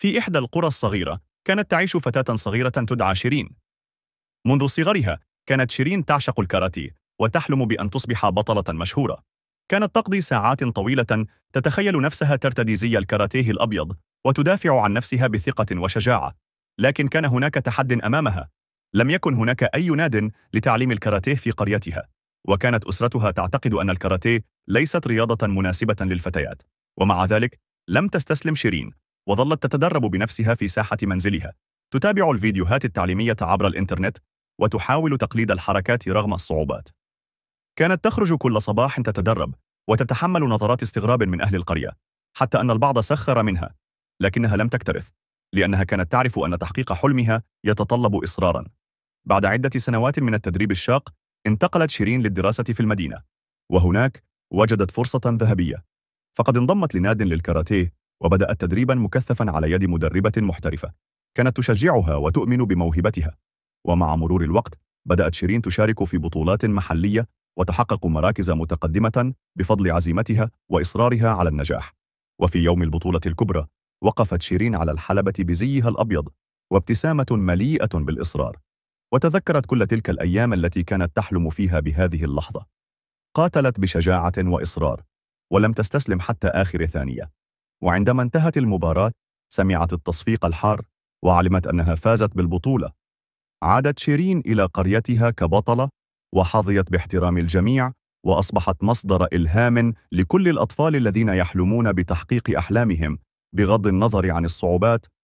في إحدى القرى الصغيرة كانت تعيش فتاة صغيرة تدعى شيرين منذ صغرها كانت شيرين تعشق الكاراتيه وتحلم بأن تصبح بطلة مشهورة كانت تقضي ساعات طويلة تتخيل نفسها ترتدي زي الكاراتيه الأبيض وتدافع عن نفسها بثقة وشجاعة لكن كان هناك تحد أمامها لم يكن هناك أي ناد لتعليم الكاراتيه في قريتها وكانت أسرتها تعتقد أن الكاراتيه ليست رياضة مناسبة للفتيات ومع ذلك لم تستسلم شيرين وظلت تتدرب بنفسها في ساحة منزلها تتابع الفيديوهات التعليمية عبر الإنترنت وتحاول تقليد الحركات رغم الصعوبات كانت تخرج كل صباح تتدرب وتتحمل نظرات استغراب من أهل القرية حتى أن البعض سخر منها لكنها لم تكترث لأنها كانت تعرف أن تحقيق حلمها يتطلب إصرارا بعد عدة سنوات من التدريب الشاق انتقلت شيرين للدراسة في المدينة وهناك وجدت فرصة ذهبية فقد انضمت لناد للكاراتيه وبدأت تدريبا مكثفا على يد مدربة محترفة كانت تشجعها وتؤمن بموهبتها ومع مرور الوقت بدأت شيرين تشارك في بطولات محلية وتحقق مراكز متقدمة بفضل عزيمتها وإصرارها على النجاح وفي يوم البطولة الكبرى وقفت شيرين على الحلبة بزيها الأبيض وابتسامة مليئة بالإصرار وتذكرت كل تلك الأيام التي كانت تحلم فيها بهذه اللحظة قاتلت بشجاعة وإصرار ولم تستسلم حتى آخر ثانية وعندما انتهت المباراة سمعت التصفيق الحار وعلمت أنها فازت بالبطولة عادت شيرين إلى قريتها كبطلة وحظيت باحترام الجميع وأصبحت مصدر إلهام لكل الأطفال الذين يحلمون بتحقيق أحلامهم بغض النظر عن الصعوبات